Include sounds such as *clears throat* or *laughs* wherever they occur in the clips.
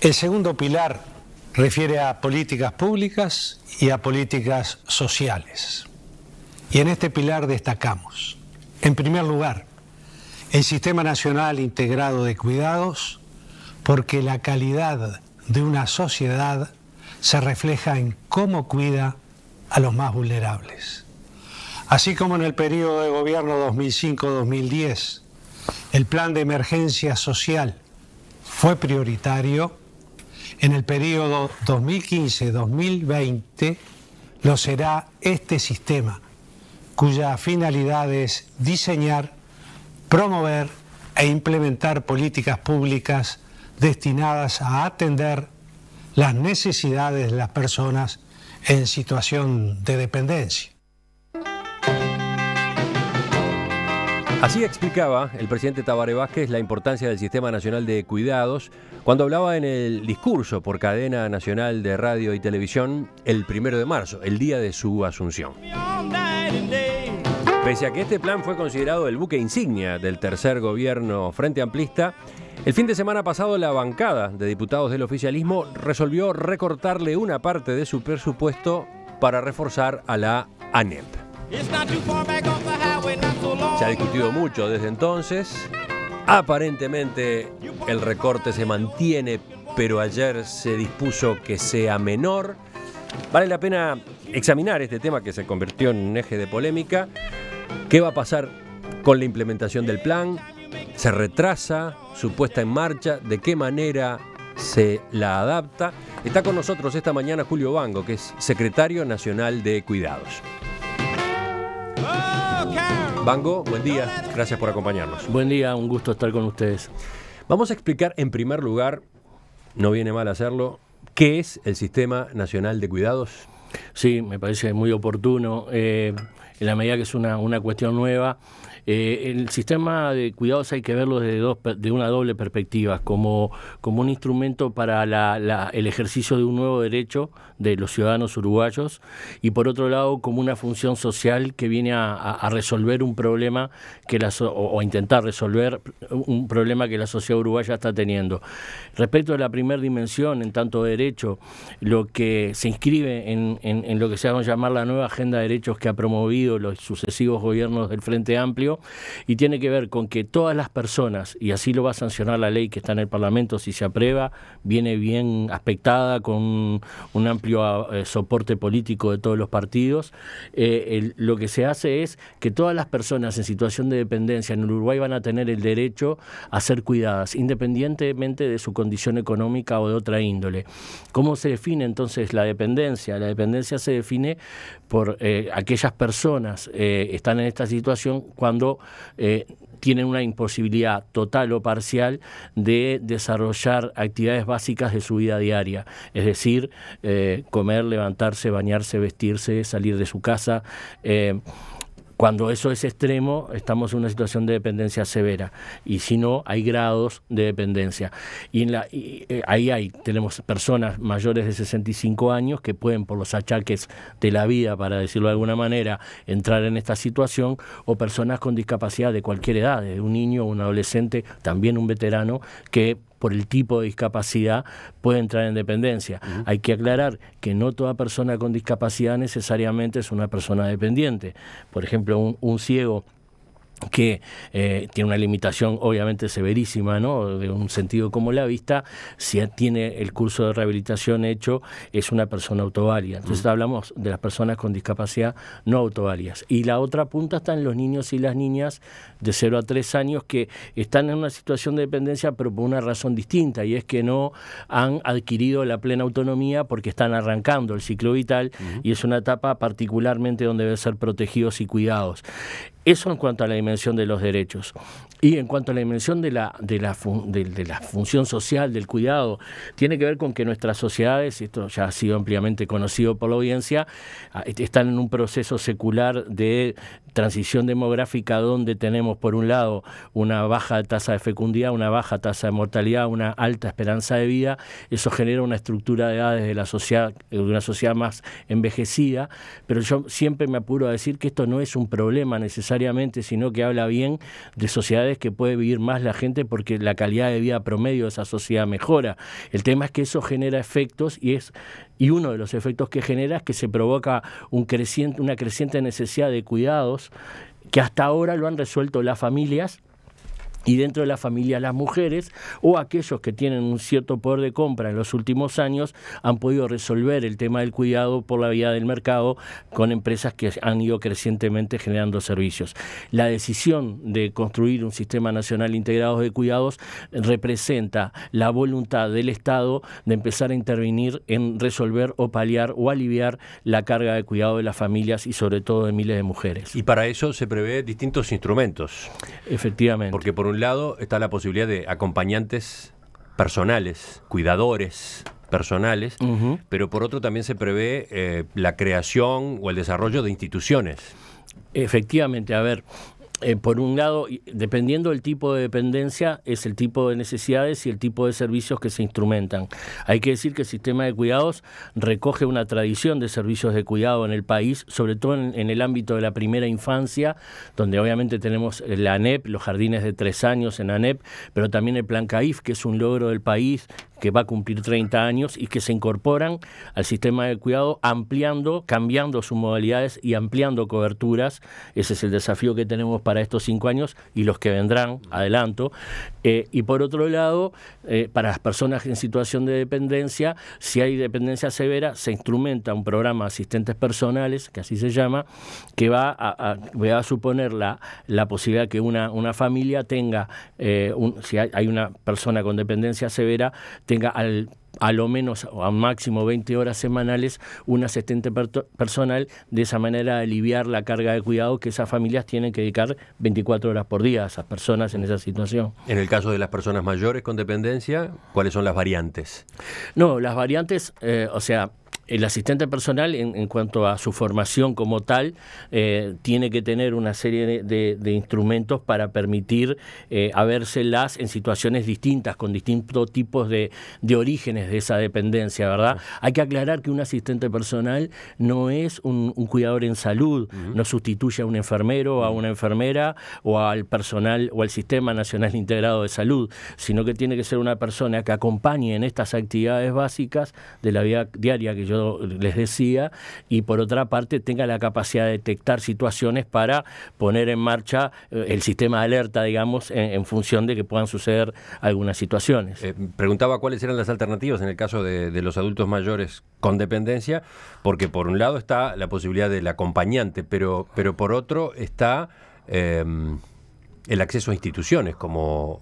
El segundo pilar refiere a políticas públicas y a políticas sociales. Y en este pilar destacamos, en primer lugar, el Sistema Nacional Integrado de Cuidados, porque la calidad de una sociedad se refleja en cómo cuida a los más vulnerables. Así como en el periodo de gobierno 2005-2010, el plan de emergencia social fue prioritario, en el periodo 2015-2020 lo será este sistema, cuya finalidad es diseñar, promover e implementar políticas públicas destinadas a atender las necesidades de las personas en situación de dependencia. Así explicaba el presidente Tabaré Vázquez la importancia del Sistema Nacional de Cuidados cuando hablaba en el discurso por cadena nacional de radio y televisión el primero de marzo, el día de su asunción. Pese a que este plan fue considerado el buque insignia del tercer gobierno Frente Amplista, el fin de semana pasado la bancada de diputados del oficialismo resolvió recortarle una parte de su presupuesto para reforzar a la ANEP. Se ha discutido mucho desde entonces. Aparentemente el recorte se mantiene, pero ayer se dispuso que sea menor. Vale la pena examinar este tema que se convirtió en un eje de polémica. ¿Qué va a pasar con la implementación del plan? ¿Se retrasa su puesta en marcha? ¿De qué manera se la adapta? Está con nosotros esta mañana Julio Bango, que es secretario nacional de Cuidados. Bango, buen día. Gracias por acompañarnos. Buen día, un gusto estar con ustedes. Vamos a explicar en primer lugar, no viene mal hacerlo, qué es el Sistema Nacional de Cuidados. Sí, me parece muy oportuno. Eh, en la medida que es una, una cuestión nueva, eh, el sistema de cuidados hay que verlo desde de una doble perspectiva, como, un instrumento para el ejercicio de un nuevo derecho de los ciudadanos uruguayos y por otro lado como una función social que viene a, resolver un problema o, a intentar resolver un problema que la sociedad uruguaya está teniendo. Respecto a la primera dimensión, en tanto derecho, lo que se inscribe en, en lo que se va a llamar la nueva agenda de derechos que ha promovido los sucesivos gobiernos del Frente Amplio, y tiene que ver con que todas las personas, y así lo va a sancionar la ley que está en el Parlamento si se aprueba, viene bien aspectada con un amplio eh, soporte político de todos los partidos, eh, lo que se hace es que todas las personas en situación de dependencia en Uruguay van a tener el derecho a ser cuidadas, independientemente de su condición económica o de otra índole. ¿Cómo se define entonces la dependencia? La dependencia se define por eh, aquellas personas que están en esta situación cuando eh, tienen una imposibilidad total o parcial de desarrollar actividades básicas de su vida diaria, es decir, eh, comer, levantarse, bañarse, vestirse, salir de su casa. Eh, cuando eso es extremo, estamos en una situación de dependencia severa. Y si no, hay grados de dependencia. Y, en la, eh, ahí hay, tenemos personas mayores de 65 años que pueden, por los achaques de la vida, para decirlo de alguna manera, entrar en esta situación, o personas con discapacidad de cualquier edad, de un niño, un adolescente, también un veterano, que por el tipo de discapacidad puede entrar en dependencia. Hay que aclarar que no toda persona con discapacidad necesariamente es una persona dependiente. Por ejemplo, un ciego que eh, tiene una limitación obviamente severísima, ¿no? De un sentido como la vista, si tiene el curso de rehabilitación hecho, es una persona autovaria. Entonces mm. hablamos de las personas con discapacidad no autovarias. Y la otra punta están los niños y las niñas de 0 a 3 años que están en una situación de dependencia, pero por una razón distinta, y es que no han adquirido la plena autonomía porque están arrancando el ciclo vital y es una etapa particularmente donde deben ser protegidos y cuidados. Eso en cuanto a la dimensión de los derechos. Y en cuanto a la dimensión de la, la, la función social, del cuidado, tiene que ver con que nuestras sociedades, y esto ya ha sido ampliamente conocido por la audiencia, ah, están en un proceso secular de transición demográfica donde tenemos por un lado una baja tasa de fecundidad, una baja tasa de mortalidad, una alta esperanza de vida, eso genera una estructura de edades de la sociedad, de una sociedad más envejecida, pero yo siempre me apuro a decir que esto no es un problema necesario sino que habla bien de sociedades que puede vivir más la gente porque la calidad de vida promedio de esa sociedad mejora. El tema es que eso genera efectos y es y uno de los efectos que genera es que se provoca un creciente, una creciente necesidad de cuidados que hasta ahora lo han resuelto las familias y dentro de la familia las mujeres o aquellos que tienen un cierto poder de compra en los últimos años han podido resolver el tema del cuidado por la vía del mercado con empresas que han ido crecientemente generando servicios. La decisión de construir un sistema nacional integrado de cuidados representa la voluntad del Estado de empezar a intervenir en resolver o paliar o aliviar la carga de cuidado de las familias y sobre todo de miles de mujeres. Y para eso se prevé distintos instrumentos. Efectivamente. Porque por un lado está la posibilidad de acompañantes personales, cuidadores personales, pero por otro también se prevé eh, la creación o el desarrollo de instituciones. Efectivamente, a ver, eh, por un lado, dependiendo del tipo de dependencia, es el tipo de necesidades y el tipo de servicios que se instrumentan. Hay que decir que el sistema de cuidados recoge una tradición de servicios de cuidado en el país, sobre todo en, en el ámbito de la primera infancia, donde obviamente tenemos eh, la ANEP, los jardines de tres años en ANEP, pero también el Plan CAIF, que es un logro del país, que va a cumplir 30 años y que se incorporan al sistema de cuidado ampliando, cambiando sus modalidades y ampliando coberturas. Ese es el desafío que tenemos para estos cinco años y los que vendrán, adelanto. Eh, y por otro lado, eh, para las personas en situación de dependencia, si hay dependencia severa, se instrumenta un programa de asistentes personales, que así se llama, que va a, suponer la, la posibilidad que una, familia tenga, eh, si hay una persona con dependencia severa, tenga al a lo menos o a máximo 20 horas semanales un asistente personal, de esa manera aliviar la carga de cuidado que esas familias tienen que dedicar 24 horas por día a esas personas en esa situación. En el caso de las personas mayores con dependencia, ¿cuáles son las variantes? No, las variantes, eh, o sea, el asistente personal, en, cuanto a su formación como tal, eh, tiene que tener una serie de, instrumentos para permitir eh, habérselas en situaciones distintas, con distintos tipos de, orígenes de esa dependencia, ¿verdad? Hay que aclarar que un asistente personal no es un, cuidador en salud, no sustituye a un enfermero, a una enfermera o al personal o al Sistema Nacional Integrado de Salud, sino que tiene que ser una persona que acompañe en estas actividades básicas de la vida diaria que yo les decía, y por otra parte tenga la capacidad de detectar situaciones para poner en marcha eh, el sistema de alerta, digamos, en, función de que puedan suceder algunas situaciones. Eh, preguntaba cuáles eran las alternativas en el caso de, los adultos mayores con dependencia, porque por un lado está la posibilidad del acompañante, pero, pero por otro está em, el acceso a instituciones como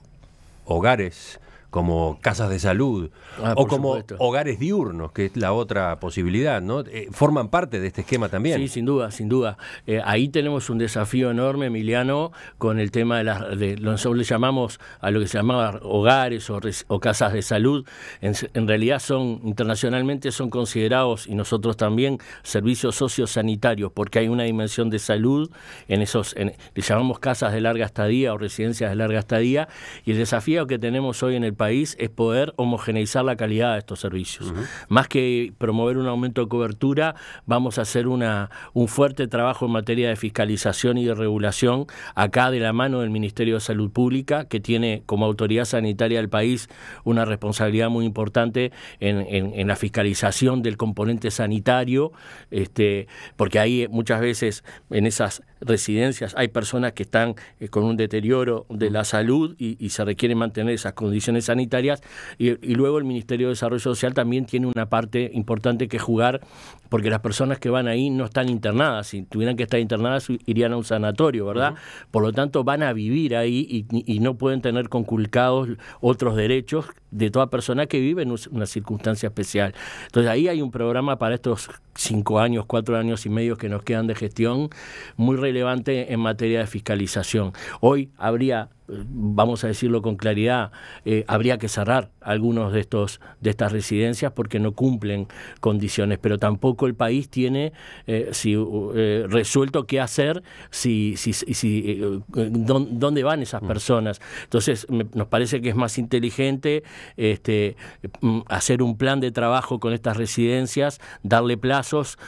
hogares, como casas de salud ah, o como hogares diurnos, que es la otra posibilidad, ¿no? Eh, forman parte de este esquema también. Sí, sin duda, sin duda. Eh, ahí tenemos un desafío enorme, Emiliano, con el tema de, las de nosotros le llamamos a lo que se llamaba hogares o, casas de salud. En, realidad son internacionalmente son considerados y nosotros también servicios sociosanitarios, porque hay una dimensión de salud en esos, le llamamos casas de larga estadía o residencias de larga estadía, y el desafío que tenemos hoy en el país es poder homogeneizar la calidad de estos servicios. Más que promover un aumento de cobertura, vamos a hacer una, un fuerte trabajo en materia de fiscalización y de regulación acá de la mano del Ministerio de Salud Pública, que tiene como autoridad sanitaria del país una responsabilidad muy importante en, la fiscalización del componente sanitario, este, porque ahí muchas veces en esas residencias hay personas que están eh, con un deterioro de la salud y, se requieren mantener esas condiciones sanitarias. Y, luego el Ministerio de Desarrollo Social también tiene una parte importante que jugar, porque las personas que van ahí no están internadas. Si tuvieran que estar internadas, irían a un sanatorio, ¿verdad? Por lo tanto, van a vivir ahí y, no pueden tener conculcados otros derechos de toda persona que vive en una circunstancia especial. Entonces, ahí hay un programa para estos cinco años, cuatro años y medio que nos quedan de gestión muy relevante en materia de fiscalización. Hoy habría vamos a decirlo con claridad, eh, habría que cerrar algunos de estos de estas residencias porque no cumplen condiciones, pero tampoco el país tiene eh, si, eh, resuelto qué hacer, si, si, si dónde van esas mm. personas. Entonces nos parece que es más inteligente este, mm, hacer un plan de trabajo con estas residencias, darle plazos,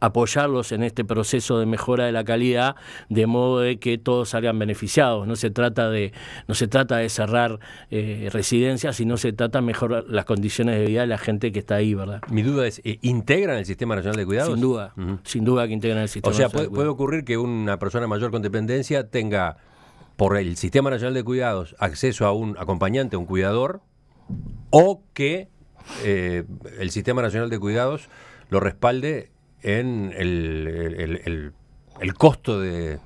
apoyarlos en este proceso de mejora de la calidad, de modo de que todos salgan beneficiados. No se trata de, no se trata de cerrar eh, residencias, sino se trata mejorar las condiciones de vida de la gente que está ahí, ¿verdad? Mi duda es, eh, ¿integran el Sistema Nacional de Cuidados? Sin duda, sin duda que integran el Sistema o sea, puede, puede ocurrir que una persona mayor con dependencia tenga por el Sistema Nacional de Cuidados acceso a un acompañante, un cuidador, o que eh, el Sistema Nacional de Cuidados lo respalde en el el costo de,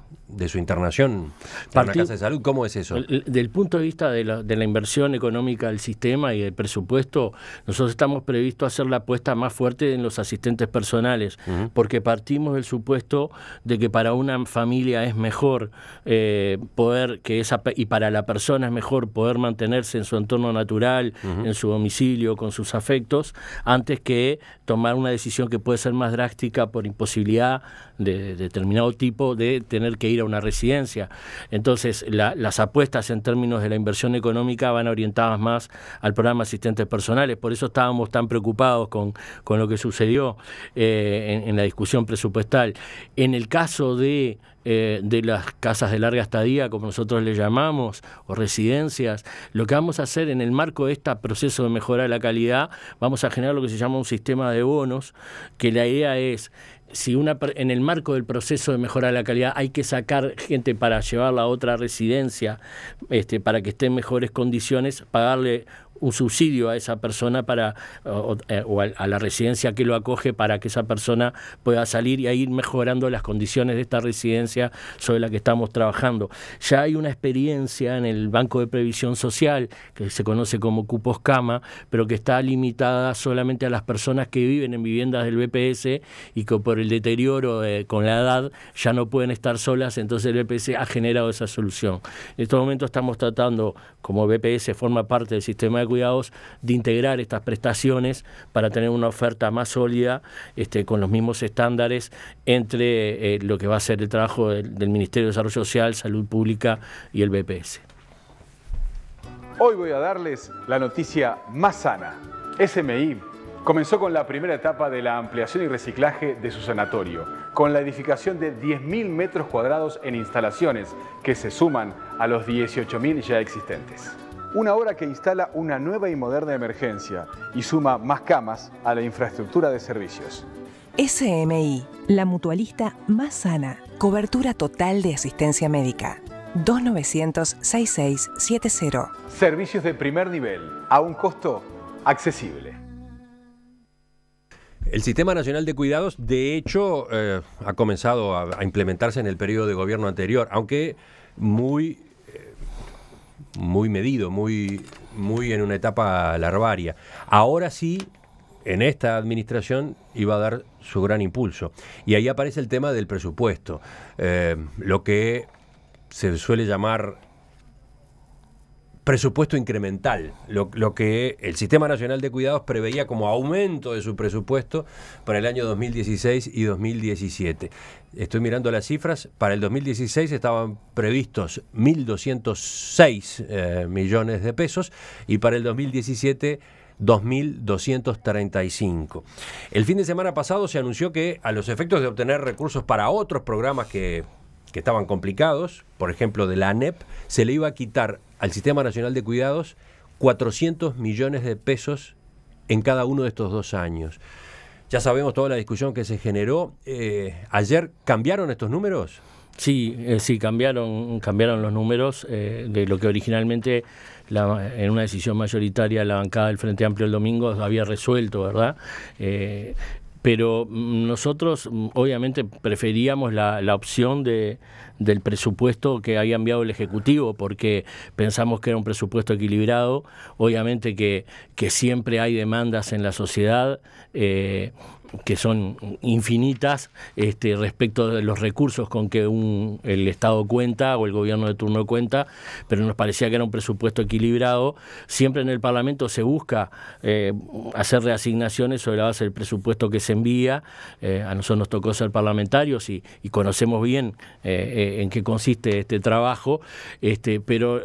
su internación para una casa de salud? ¿Cómo es eso? Del punto de vista de la, inversión económica del sistema y del presupuesto, nosotros estamos previstos hacer la apuesta más fuerte en los asistentes personales, porque partimos del supuesto de que para una familia es mejor eh, poder, que esa y para la persona es mejor poder mantenerse en su entorno natural, en su domicilio, con sus afectos, antes que tomar una decisión que puede ser más drástica por imposibilidad de, de determinar tipo de tener que ir a una residencia. Entonces, las apuestas en términos de la inversión económica van orientadas más al programa de asistentes personales. Por eso estábamos tan preocupados con, lo que sucedió eh, en, la discusión presupuestal. En el caso de eh, de las casas de larga estadía, como nosotros le llamamos, o residencias. Lo que vamos a hacer en el marco de este proceso de mejora de la calidad, vamos a generar lo que se llama un sistema de bonos, que la idea es si una, en el marco del proceso de mejora de la calidad hay que sacar gente para llevarla a otra residencia, este, para que esté en mejores condiciones, pagarle un subsidio a esa persona para o, eh, a la residencia que lo acoge para que esa persona pueda salir y a ir mejorando las condiciones de esta residencia sobre la que estamos trabajando. Ya hay una experiencia en el Banco de Previsión Social que se conoce como cupos cama, pero que está limitada solamente a las personas que viven en viviendas del BPS y que por el deterioro eh, con la edad ya no pueden estar solas, entonces el BPS ha generado esa solución. En estos momentos estamos tratando, como BPS forma parte del sistema de cuidados de integrar estas prestaciones para tener una oferta más sólida este, con los mismos estándares entre eh, lo que va a ser el trabajo del, del Ministerio de Desarrollo Social, Salud Pública y el BPS. Hoy voy a darles la noticia más sana. SMI comenzó con la primera etapa de la ampliación y reciclaje de su sanatorio, con la edificación de 10.000 metros cuadrados en instalaciones que se suman a los 18.000 ya existentes. Una obra que instala una nueva y moderna emergencia y suma más camas a la infraestructura de servicios. SMI, la mutualista más sana. Cobertura total de asistencia médica. 2900-6670. Servicios de primer nivel, a un costo accesible. El Sistema Nacional de Cuidados, de hecho, eh, ha comenzado a, a implementarse en el periodo de gobierno anterior, aunque muy muy medido, muy, muy en una etapa larvaria. Ahora sí, en esta administración iba a dar su gran impulso. Y ahí aparece el tema del presupuesto, eh, lo que se suele llamar presupuesto incremental, lo, que el Sistema Nacional de Cuidados preveía como aumento de su presupuesto para el año 2016 y 2017. Estoy mirando las cifras, para el 2016 estaban previstos 1.206 eh, millones de pesos y para el 2017... 2.235. El fin de semana pasado se anunció que a los efectos de obtener recursos para otros programas que que estaban complicados, por ejemplo de la ANEP, se le iba a quitar al Sistema Nacional de Cuidados 400 millones de pesos en cada uno de estos dos años. Ya sabemos toda la discusión que se generó. Eh, ¿Ayer cambiaron estos números? Sí, eh, sí, cambiaron, cambiaron los números eh, de lo que originalmente en una decisión mayoritaria la bancada del Frente Amplio el domingo había resuelto, ¿verdad? pero mm, nosotros mm, obviamente preferíamos la, la opción de, del presupuesto que había enviado el Ejecutivo, porque pensamos que era un presupuesto equilibrado, obviamente que, que siempre hay demandas en la sociedad, eh, que son infinitas este, respecto de los recursos con que el Estado cuenta o el gobierno de turno cuenta, pero nos parecía que era un presupuesto equilibrado. Siempre en el Parlamento se busca eh, hacer reasignaciones sobre la base del presupuesto que se envía. Eh, a nosotros nos tocó ser parlamentarios y, conocemos bien eh, en qué consiste este trabajo, este, pero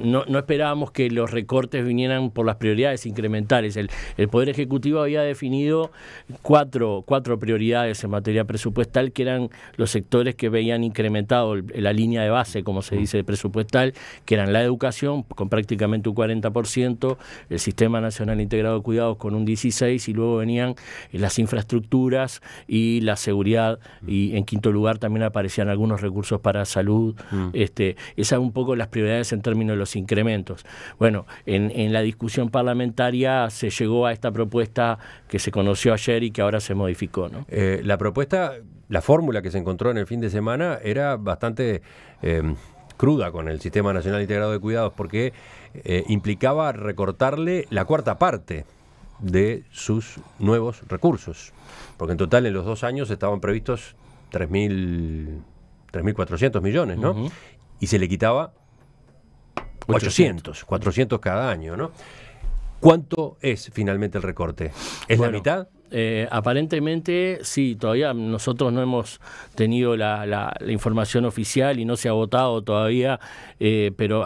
no, esperábamos que los recortes vinieran por las prioridades incrementales. el Poder Ejecutivo había definido cuatro, cuatro prioridades en materia presupuestal, que eran los sectores que veían incrementado la línea de base, como se mm. dice, presupuestal, que eran la educación, con prácticamente un 40%, el Sistema Nacional Integrado de Cuidados con un 16%, y luego venían eh, las infraestructuras y la seguridad, mm. y en quinto lugar también aparecían algunos recursos para salud. Esas mm. Este, esas un poco las prioridades en términos de los incrementos. Bueno, en, en la discusión parlamentaria se llegó a esta propuesta que se conoció ayer y que ahora se modificó. ¿no? Eh, la propuesta, la fórmula que se encontró en el fin de semana era bastante eh, cruda con el Sistema Nacional Integrado de Cuidados porque eh, implicaba recortarle la cuarta parte de sus nuevos recursos. Porque en total en los dos años estaban previstos 3.400 millones, ¿no? Y se le quitaba 800, 400 cada año, ¿no? ¿Cuánto es finalmente el recorte? ¿Es la mitad? Eh, aparentemente sí, todavía nosotros no hemos tenido la, información oficial y no se ha votado todavía, eh, pero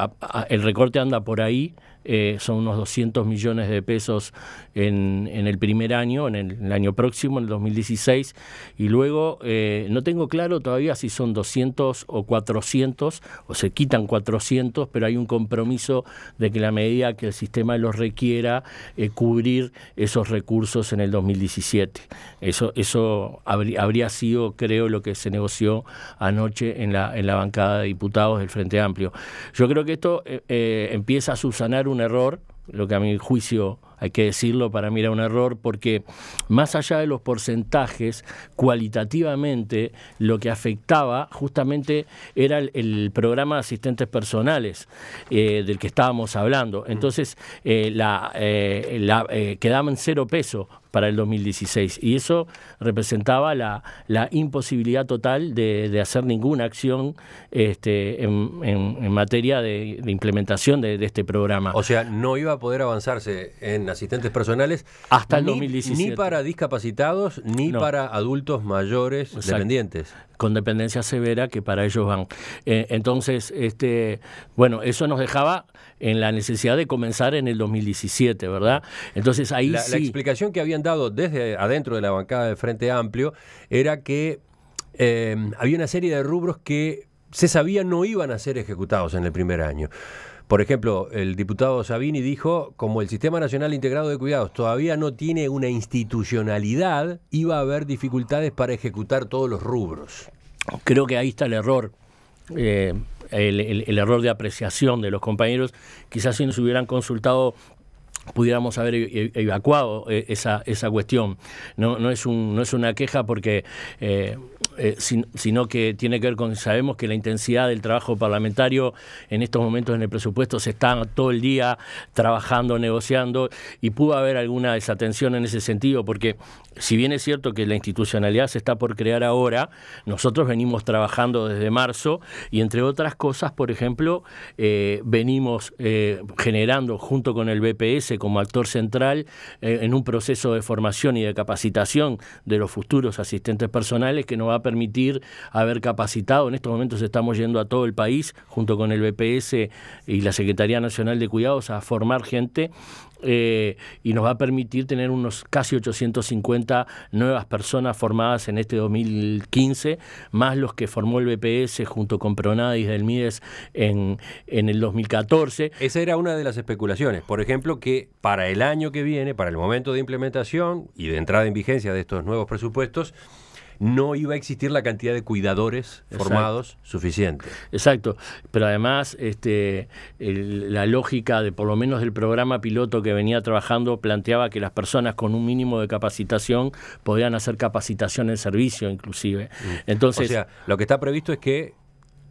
el recorte anda por ahí. Eh, son unos 200 millones de pesos en, en el primer año, en el, año próximo, en el 2016, y luego eh, no tengo claro todavía si son 200 o 400, o se quitan 400, pero hay un compromiso de que la medida que el sistema los requiera, eh, cubrir esos recursos en el 2017. Eso, eso habría, sido, creo, lo que se negoció anoche en la, en la bancada de diputados del Frente Amplio. Yo creo que esto empieza a subsanar un error, lo que a mi juicio hay que decirlo, para mí era un error, porque más allá de los porcentajes, cualitativamente lo que afectaba justamente era el, programa de asistentes personales eh, del que estábamos hablando. Entonces, eh, la, eh, la eh, quedaban cero peso para el 2016. Y eso representaba la, la imposibilidad total de, hacer ninguna acción este, en, en, materia de, implementación de, este programa. O sea, no iba a poder avanzarse en asistentes personales hasta el ni, Ni para discapacitados, ni para adultos mayores dependientes con dependencia severa que para ellos van. Eh, entonces, este, bueno, eso nos dejaba en la necesidad de comenzar en el 2017, ¿verdad? Entonces ahí la, explicación que habían dado desde adentro de la bancada del Frente Amplio era que eh, había una serie de rubros que se sabía no iban a ser ejecutados en el primer año. Por ejemplo, el diputado Sabini dijo, como el Sistema Nacional Integrado de Cuidados todavía no tiene una institucionalidad, iba a haber dificultades para ejecutar todos los rubros. Creo que ahí está el error. Eh, el, error de apreciación de los compañeros, quizás si nos hubieran consultado pudiéramos haber e-, e-, evacuado eh, esa, esa cuestión. No, es no es una queja porque, eh, eh, sino que tiene que ver con, sabemos que la intensidad del trabajo parlamentario en estos momentos en el presupuesto se está todo el día trabajando, negociando y pudo haber alguna desatención en ese sentido porque si bien es cierto que la institucionalidad se está por crear ahora, nosotros venimos trabajando desde marzo y entre otras cosas, por ejemplo, venimos generando junto con el BPS como actor central eh, en un proceso de formación y de capacitación de los futuros asistentes personales que nos va a permitir haber capacitado. En estos momentos estamos yendo a todo el país, junto con el BPS y la Secretaría Nacional de Cuidados, a formar gente eh, y nos va a permitir tener unos casi 850 nuevas personas formadas en este 2015, más los que formó el BPS junto con Pronadis del MIDES en, en el 2014. Esa era una de las especulaciones, por ejemplo, que para el año que viene, para el momento de implementación y de entrada en vigencia de estos nuevos presupuestos, no iba a existir la cantidad de cuidadores formados suficiente. Exacto, pero además este, la lógica de por lo menos del programa piloto que venía trabajando planteaba que las personas con un mínimo de capacitación podían hacer capacitación en servicio inclusive. Mm. Entonces, o sea, lo que está previsto es que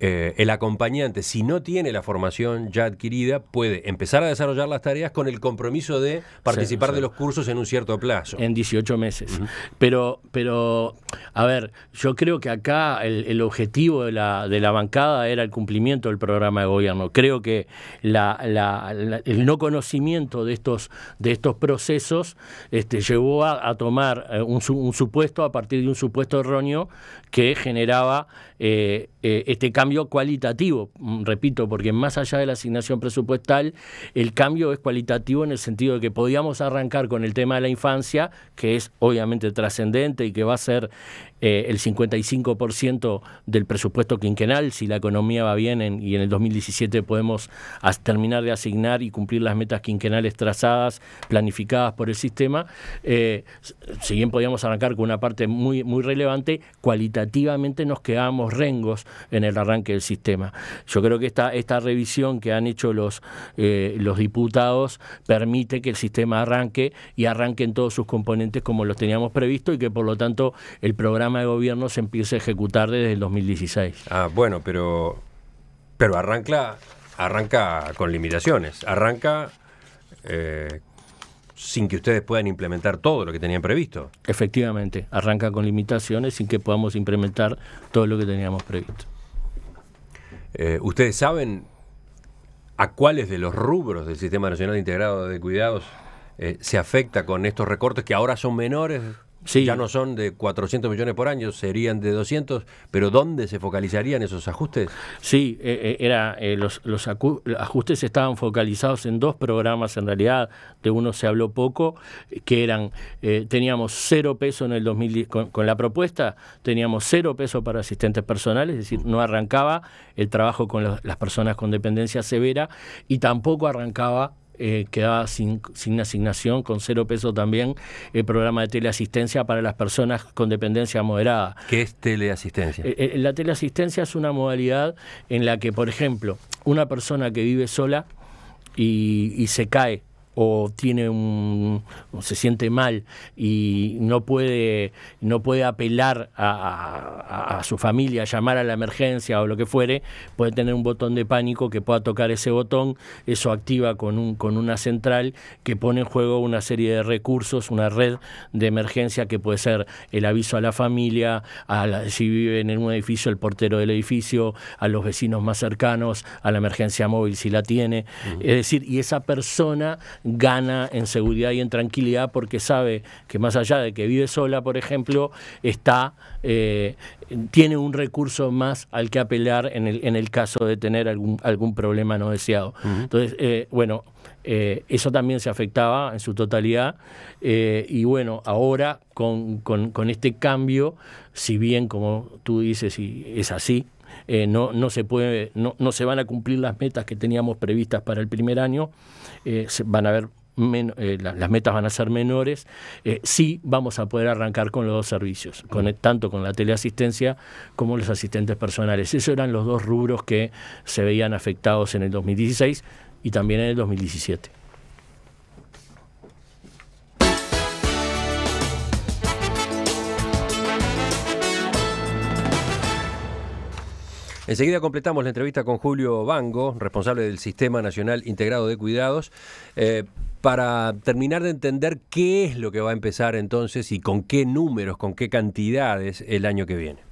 eh, el acompañante, si no tiene la formación ya adquirida, puede empezar a desarrollar las tareas con el compromiso de participar de los cursos en un cierto plazo. En 18 meses. Pero, pero, a ver, yo creo que acá el, objetivo de la, de la, bancada era el cumplimiento del programa de gobierno. Creo que el no conocimiento de estos, de estos procesos este, llevó a, tomar eh, un, supuesto a partir de un supuesto erróneo que generaba eh, este cambio cualitativo, mm, repito, porque más allá de la asignación presupuestal, el cambio es cualitativo en el sentido de que podíamos arrancar con el tema de la infancia, que es obviamente trascendente y que va a ser eh, el 55% del presupuesto quinquenal, si la economía va bien y en el 2017 podemos terminar de asignar y cumplir las metas quinquenales trazadas, planificadas por el sistema, eh, si bien podíamos arrancar con una parte muy, muy relevante, cualitativamente nos quedamos rengos en el arranque que el sistema. Yo creo que esta, esta revisión que han hecho los, eh, los diputados permite que el sistema arranque y arranquen todos sus componentes como los teníamos previsto y que por lo tanto el programa de gobierno se empiece a ejecutar desde el 2016. Ah, bueno, pero, pero arranca, arranca con limitaciones, arranca... Eh, sin que ustedes puedan implementar todo lo que tenían previsto. Efectivamente, arranca con limitaciones sin que podamos implementar todo lo que teníamos previsto. Eh, ¿Ustedes saben a cuáles de los rubros del Sistema Nacional Integrado de Cuidados eh, se afecta con estos recortes que ahora son menores ya no son de 400 millones por año, serían de 200, pero ¿dónde se focalizarían esos ajustes? Sí, eh, eh, era, eh, los, ajustes estaban focalizados en dos programas en realidad, de uno se habló poco, que eran, teníamos cero peso en el 2010, con, la propuesta teníamos cero peso para asistentes personales, es decir, no arrancaba el trabajo con las personas con dependencia severa y tampoco arrancaba eh, quedaba sin, asignación, con cero peso también, el programa de teleasistencia para las personas con dependencia moderada. ¿Qué es teleasistencia? Eh, eh, la teleasistencia es una modalidad en la que, por ejemplo, una persona que vive sola y, y se cae o tiene un se siente mal y no puede no puede apelar a, su familia llamar a la emergencia o lo que fuere puede tener un botón de pánico que pueda tocar ese botón eso activa con un con una central que pone en juego una serie de recursos una red de emergencia que puede ser el aviso a la familia a si viven en un edificio el portero del edificio a los vecinos más cercanos a la emergencia móvil si la tiene es decir y esa persona gana en seguridad y en tranquilidad porque sabe que más allá de que vive sola, por ejemplo, está, eh, tiene un recurso más al que apelar en el, en el caso de tener algún, algún problema no deseado. Entonces, eh, bueno, eh, eso también se afectaba en su totalidad. y bueno, ahora con, este cambio, si bien como tú dices, y es así, eh, no, no, se puede, no, se van a cumplir las metas que teníamos previstas para el primer año, eh, van a ver eh, las metas van a ser menores, sí vamos a poder arrancar con los dos servicios, tanto con la teleasistencia como los asistentes personales. Esos eran los dos rubros que se veían afectados en el 2016 y también en el 2017. Enseguida completamos la entrevista con Julio Bango, responsable del Sistema Nacional Integrado de Cuidados, eh, para terminar de entender qué es lo que va a empezar entonces y con qué números, con qué cantidades el año que viene.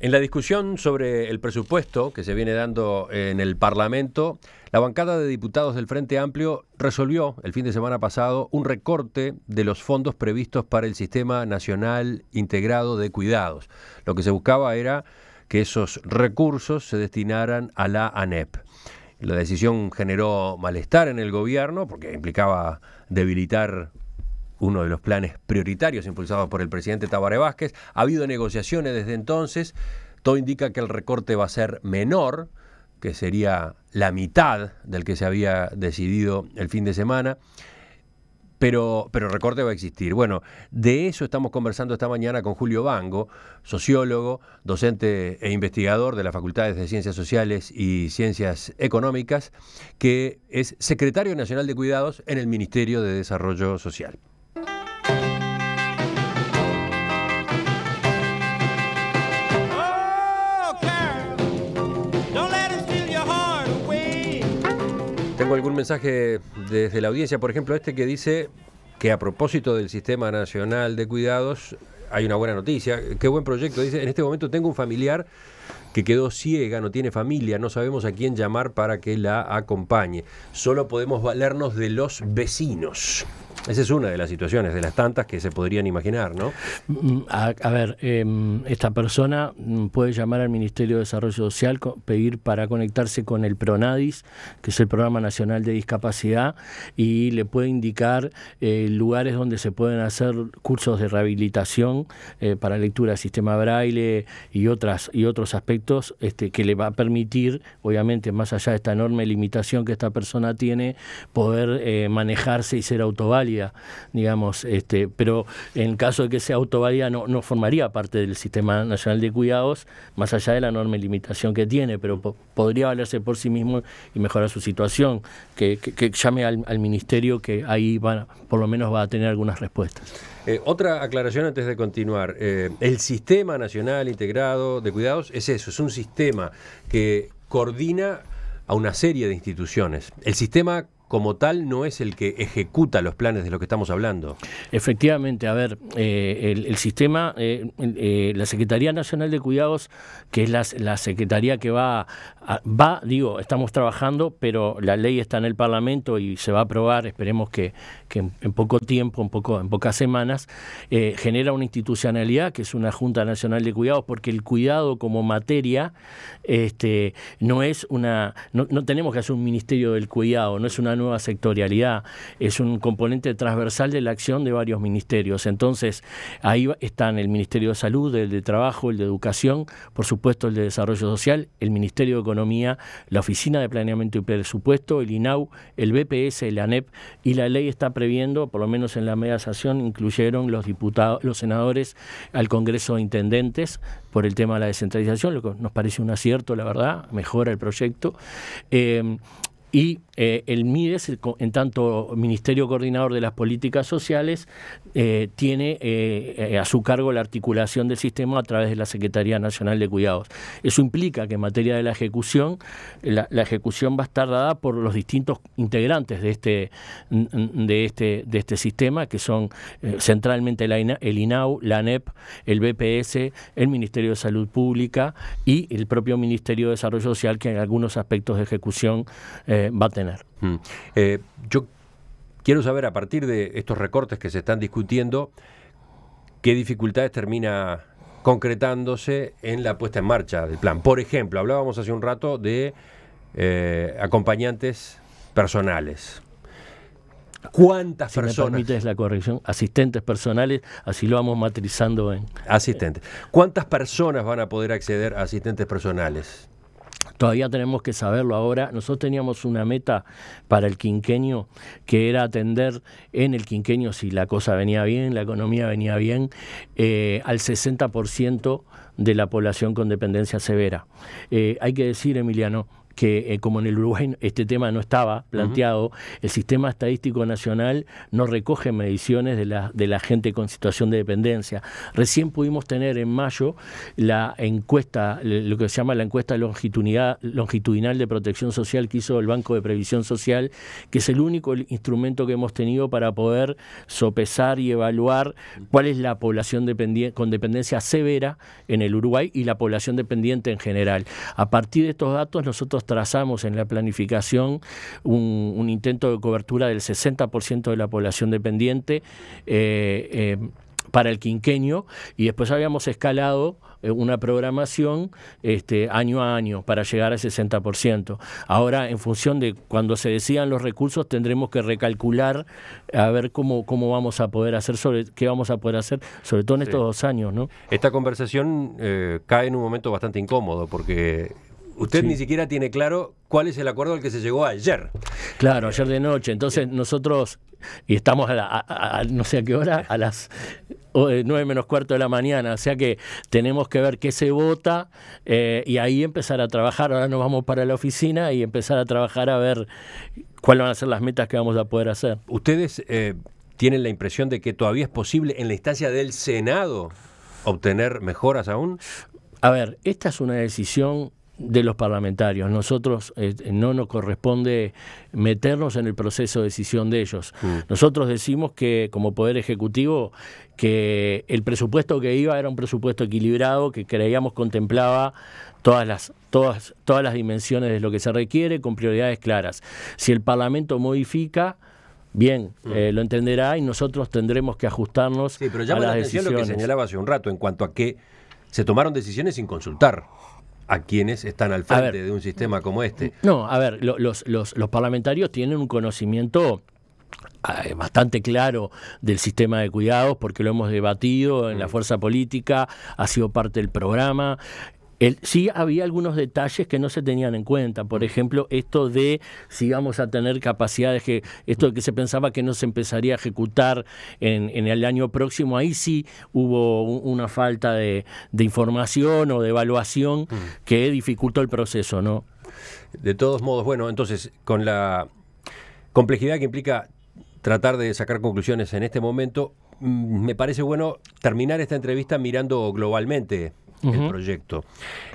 En la discusión sobre el presupuesto que se viene dando en el Parlamento, la bancada de diputados del Frente Amplio resolvió el fin de semana pasado un recorte de los fondos previstos para el Sistema Nacional Integrado de Cuidados. Lo que se buscaba era que esos recursos se destinaran a la ANEP. La decisión generó malestar en el gobierno porque implicaba debilitar uno de los planes prioritarios impulsados por el presidente Tabaré Vázquez. Ha habido negociaciones desde entonces. Todo indica que el recorte va a ser menor, que sería la mitad del que se había decidido el fin de semana. Pero, el recorte va a existir. Bueno, de eso estamos conversando esta mañana con Julio Bango, sociólogo, docente e investigador de las Facultades de Ciencias Sociales y Ciencias Económicas, que es secretario nacional de Cuidados en el Ministerio de Desarrollo Social. Tengo algún mensaje desde la audiencia, por ejemplo, este que dice que a propósito del Sistema Nacional de Cuidados, hay una buena noticia. Qué buen proyecto. Dice, en este momento tengo un familiar que quedó ciega, no tiene familia, no sabemos a quién llamar para que la acompañe. Solo podemos valernos de los vecinos. Esa es una de las situaciones, de las tantas que se podrían imaginar, ¿no? Mm, a, ver, em, esta persona mm, puede llamar al Ministerio de Desarrollo Social, pedir para conectarse con el PRONADIS, que es el Programa Nacional de Discapacidad, y le puede indicar eh, lugares donde se pueden hacer cursos de rehabilitación eh, para lectura de sistema braille y, otras, y otros aspectos este, que le va a permitir, obviamente, más allá de esta enorme limitación que esta persona tiene, poder eh, manejarse y ser autoválido digamos, este, pero en caso de que sea autovalía no, formaría parte del Sistema Nacional de Cuidados, más allá de la enorme limitación que tiene, pero podría valerse por sí mismo y mejorar su situación, que, llame al, ministerio que ahí van, por lo menos va a tener algunas respuestas. Eh, otra aclaración antes de continuar. Eh, el Sistema Nacional Integrado de Cuidados es eso, es un sistema que coordina a una serie de instituciones. El sistema como tal no es el que ejecuta los planes de lo que estamos hablando. Efectivamente, a ver, eh, el, sistema, eh, eh, la Secretaría Nacional de Cuidados, que es la, secretaría que va, va, digo, estamos trabajando, pero la ley está en el Parlamento y se va a aprobar, esperemos que, en, poco tiempo, en, poco, en pocas semanas, genera una institucionalidad que es una Junta Nacional de Cuidados, porque el cuidado como materia este, no es una, no tenemos que hacer un ministerio del cuidado, no es una nueva sectorialidad, es un componente transversal de la acción de varios ministerios. Entonces, ahí están el Ministerio de Salud, el de Trabajo, el de Educación, por supuesto el de Desarrollo Social, el Ministerio de Economía, la Oficina de Planeamiento y Presupuesto, el INAU, el BPS, el ANEP, y la ley está previendo, por lo menos en la media sesión, incluyeron los diputados, los senadores al Congreso de Intendentes por el tema de la descentralización, lo que nos parece un acierto, la verdad, mejora el proyecto. Eh, y eh, el MIDES, en tanto Ministerio Coordinador de las Políticas Sociales, eh, tiene eh, a su cargo la articulación del sistema a través de la Secretaría Nacional de Cuidados. Eso implica que en materia de la ejecución, la, ejecución va a estar dada por los distintos integrantes de este, de este, de este sistema, que son centralmente el INAU, la ANEP, el BPS, el Ministerio de Salud Pública y el propio Ministerio de Desarrollo Social, que en algunos aspectos de ejecución eh, va a tener. Mm. Eh, yo quiero saber, a partir de estos recortes que se están discutiendo, qué dificultades termina concretándose en la puesta en marcha del plan. Por ejemplo, hablábamos hace un rato de eh, acompañantes personales. ¿Cuántas personas? Me la corrección, asistentes personales, así lo vamos matrizando en. Asistentes. ¿Cuántas personas van a poder acceder a asistentes personales? Todavía tenemos que saberlo ahora. Nosotros teníamos una meta para el quinquenio que era atender en el quinquenio, si la cosa venía bien, la economía venía bien, eh, al 60% de la población con dependencia severa. Eh, hay que decir, Emiliano, que eh, como en el Uruguay este tema no estaba planteado, el Sistema Estadístico Nacional no recoge mediciones de la, de la gente con situación de dependencia. Recién pudimos tener en mayo la encuesta, lo que se llama la encuesta longitudinal de protección social que hizo el Banco de Previsión Social, que es el único instrumento que hemos tenido para poder sopesar y evaluar cuál es la población dependiente, con dependencia severa en el Uruguay y la población dependiente en general. A partir de estos datos nosotros trazamos en la planificación un, intento de cobertura del 60% de la población dependiente. Eh, eh, para el quinquenio y después habíamos escalado eh, una programación este, año a año para llegar al 60%. Ahora, en función de cuando se decidan los recursos, tendremos que recalcular a ver cómo, cómo vamos a poder hacer, sobre qué vamos a poder hacer, sobre todo en estos dos años. ¿no? Esta conversación cae en un momento bastante incómodo porque usted ni siquiera tiene claro cuál es el acuerdo al que se llegó ayer. Claro, ayer de noche. Entonces nosotros, y estamos a, no sé a qué hora, a las eh, nueve menos cuarto de la mañana, o sea que tenemos que ver qué se vota eh, y ahí empezar a trabajar. Ahora nos vamos para la oficina y empezar a trabajar a ver cuáles van a ser las metas que vamos a poder hacer. Ustedes... Eh, ¿Tienen la impresión de que todavía es posible en la instancia del Senado obtener mejoras aún? A ver, esta es una decisión de los parlamentarios. Nosotros eh, no nos corresponde meternos en el proceso de decisión de ellos. Mm. Nosotros decimos que como Poder Ejecutivo que el presupuesto que iba era un presupuesto equilibrado que creíamos contemplaba todas las todas todas las dimensiones de lo que se requiere con prioridades claras. Si el Parlamento modifica Bien, mm. eh, lo entenderá y nosotros tendremos que ajustarnos sí, pero llama la atención lo que señalaba hace un rato en cuanto a que se tomaron decisiones sin consultar a quienes están al frente de un sistema como este. No, a ver, los, los, los parlamentarios tienen un conocimiento ah, eh, bastante claro del sistema de cuidados porque lo hemos debatido en la mm. fuerza política, ha sido parte del programa, el, sí había algunos detalles que no se tenían en cuenta, por mm. ejemplo, esto de si vamos a tener capacidades, que, esto de que se pensaba que no se empezaría a ejecutar en, el año próximo, ahí sí hubo una falta de, información o de evaluación mm. que dificultó el proceso, ¿no? De todos modos, bueno, entonces, con la complejidad que implica tratar de sacar conclusiones en este momento, mm, me parece bueno terminar esta entrevista mirando globalmente el proyecto.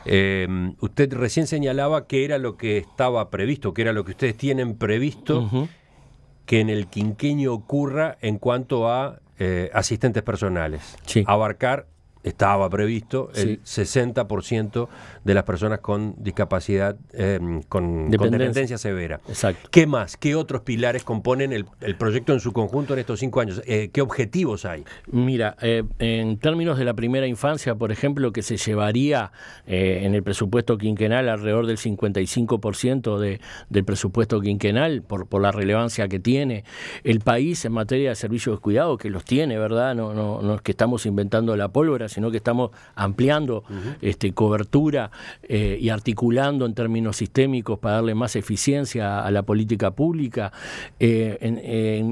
Eh, usted recién señalaba que era lo que estaba previsto, que era lo que ustedes tienen previsto que en el quinquenio ocurra en cuanto a eh, asistentes personales. Abarcar estaba previsto el 60% de las personas con discapacidad, em, con, dependencia. severa. ¿Qué más? ¿Qué otros pilares componen el, proyecto en su conjunto en estos cinco años? Eh, ¿Qué objetivos hay? Mira, eh, en términos de la primera infancia, por ejemplo, que se llevaría eh, en el presupuesto quinquenal alrededor del 55% de, del presupuesto quinquenal, por, por la relevancia que tiene el país en materia de servicios de cuidado, que los tiene, ¿verdad? No, no, no es que estamos inventando la pólvora, sino que estamos ampliando este, cobertura eh, y articulando en términos sistémicos para darle más eficiencia a, la política pública. Eh,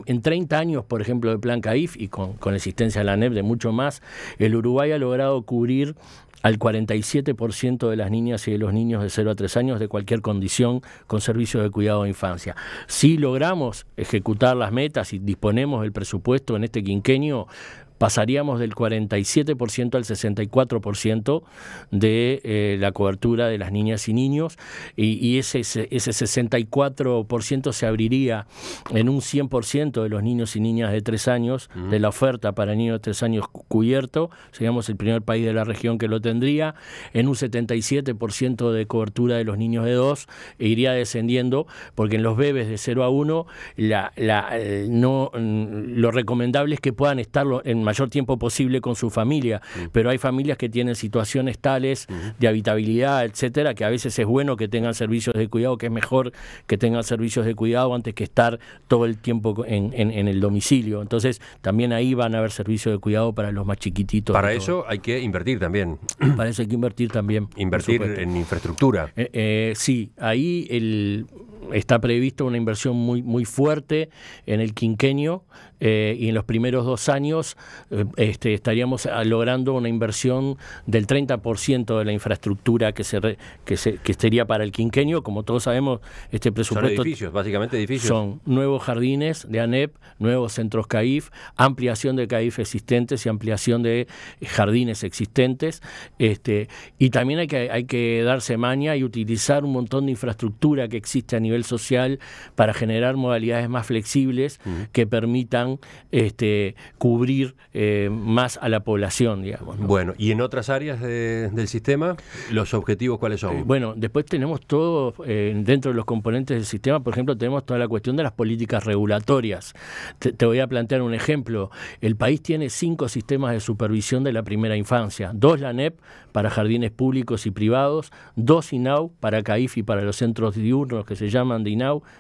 en, 30 años, por ejemplo, de Plan CAIF y con, existencia de la NEP de mucho más, el Uruguay ha logrado cubrir al 47% de las niñas y de los niños de 0 a 3 años de cualquier condición con servicios de cuidado de infancia. Si logramos ejecutar las metas y disponemos del presupuesto en este quinquenio, pasaríamos del 47% al 64% de eh, la cobertura de las niñas y niños, y, ese, ese 64% se abriría en un 100% de los niños y niñas de 3 años, de la oferta para niños de 3 años cubierto, seríamos el primer país de la región que lo tendría, en un 77% de cobertura de los niños de 2, e iría descendiendo, porque en los bebés de 0 a 1 la, la, eh, no, mm, lo recomendable es que puedan estarlo en mayor tiempo posible con su familia, pero hay familias que tienen situaciones tales de habitabilidad, etcétera, que a veces es bueno que tengan servicios de cuidado, que es mejor que tengan servicios de cuidado antes que estar todo el tiempo en, el domicilio. Entonces, también ahí van a haber servicios de cuidado para los más chiquititos. Para eso hay que invertir también. *clears throat* Para eso hay que invertir también. Invertir en infraestructura. Eh, eh, sí, ahí el está previsto una inversión muy, muy fuerte en el quinquenio eh, y en los primeros dos años eh, este, estaríamos ah, logrando una inversión del 30% de la infraestructura que se, que se para el quinquenio. Como todos sabemos, este presupuesto... Son edificios, básicamente edificios. Son nuevos jardines de ANEP, nuevos centros CAIF, ampliación de CAIF existentes y ampliación de jardines existentes. Este, y también hay que, hay que darse maña y utilizar un montón de infraestructura que existe a nivel social para generar modalidades más flexibles que permitan este, cubrir eh, más a la población, digamos. Bueno, ¿y en otras áreas del sistema los objetivos cuáles son? Eh, bueno, después tenemos todo, eh, dentro de los componentes del sistema, por ejemplo, tenemos toda la cuestión de las políticas regulatorias. Te, voy a plantear un ejemplo. El país tiene cinco sistemas de supervisión de la primera infancia. Dos la NEP para jardines públicos y privados, dos INAU para CAIF y para los centros diurnos que se llaman llaman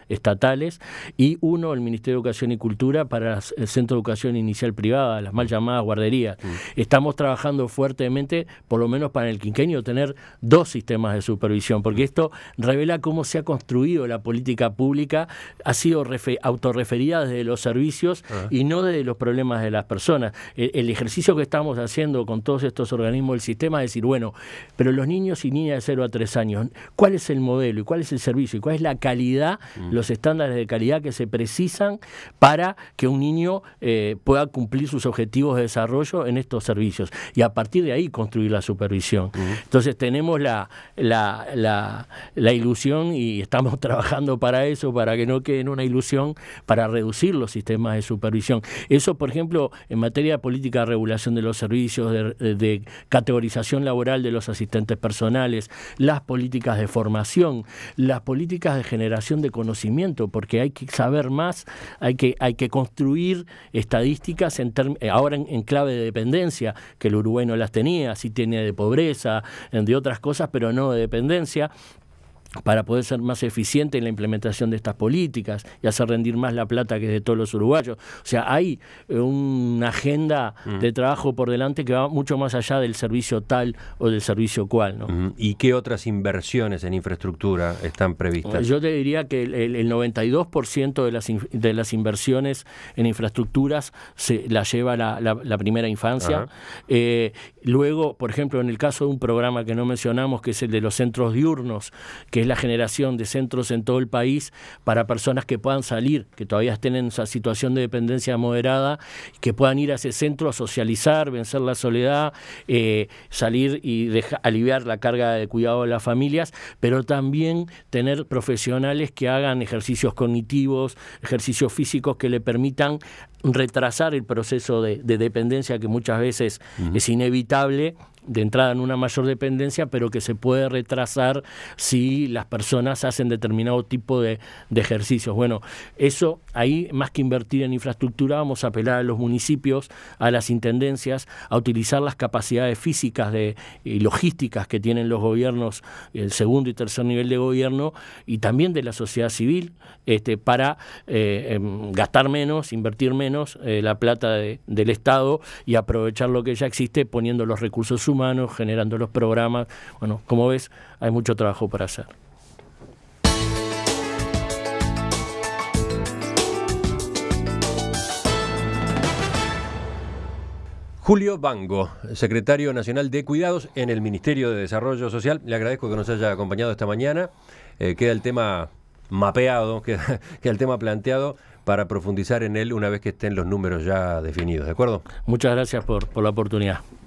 estatales, y uno, el Ministerio de Educación y Cultura, para el Centro de Educación Inicial Privada, las mal llamadas guarderías. Mm. Estamos trabajando fuertemente, por lo menos para el quinquenio, tener dos sistemas de supervisión, porque esto revela cómo se ha construido la política pública, ha sido autorreferida desde los servicios ah. y no desde los problemas de las personas. E-, el, ejercicio que estamos haciendo con todos estos organismos del sistema es decir, bueno, pero los niños y niñas de 0 a 3 años, ¿cuál es el modelo y cuál es el servicio y cuál es la calidad? calidad, mm. los estándares de calidad que se precisan para que un niño eh, pueda cumplir sus objetivos de desarrollo en estos servicios. Y a partir de ahí construir la supervisión. Mm. Entonces tenemos la, ilusión y estamos *laughs* trabajando para eso, para que no quede en una ilusión, para reducir los sistemas de supervisión. Eso, por ejemplo, en materia de política de regulación de los servicios, de, de categorización laboral de los asistentes personales, las políticas de formación, las políticas de generación generación de conocimiento, porque hay que saber más, hay que, hay que construir estadísticas eh, ahora en, en, clave de dependencia, que el Uruguay no las tenía, sí tenía de pobreza, de otras cosas, pero no de dependencia, para poder ser más eficiente en la implementación de estas políticas y hacer rendir más la plata que es de todos los uruguayos. O sea, hay eh, una agenda mm. de trabajo por delante que va mucho más allá del servicio tal o del servicio cual. ¿no? ¿Y qué otras inversiones en infraestructura están previstas? Yo te diría que el, 92% de las, inversiones en infraestructuras se la lleva la, primera infancia. Eh, luego, por ejemplo, en el caso de un programa que no mencionamos, que es el de los centros diurnos, que es la generación de centros en todo el país para personas que puedan salir, que todavía estén en esa situación de dependencia moderada, que puedan ir a ese centro a socializar, vencer la soledad, eh, salir y aliviar la carga de cuidado de las familias, pero también tener profesionales que hagan ejercicios cognitivos, ejercicios físicos que le permitan retrasar el proceso de, dependencia que muchas veces es inevitable de entrada en una mayor dependencia, pero que se puede retrasar si las personas hacen determinado tipo de, ejercicios. Bueno, eso ahí, más que invertir en infraestructura, vamos a apelar a los municipios, a las intendencias, a utilizar las capacidades físicas de, y logísticas que tienen los gobiernos, el segundo y tercer nivel de gobierno, y también de la sociedad civil, este, para eh, em, gastar menos, invertir menos eh, la plata del Estado y aprovechar lo que ya existe poniendo los recursos humanos, generando los programas. Bueno, como ves, hay mucho trabajo para hacer. Julio Bango, secretario nacional de Cuidados en el Ministerio de Desarrollo Social. Le agradezco que nos haya acompañado esta mañana. Eh, queda el tema mapeado, *laughs* queda, el tema planteado para profundizar en él una vez que estén los números ya definidos. ¿De acuerdo? Muchas gracias por la oportunidad.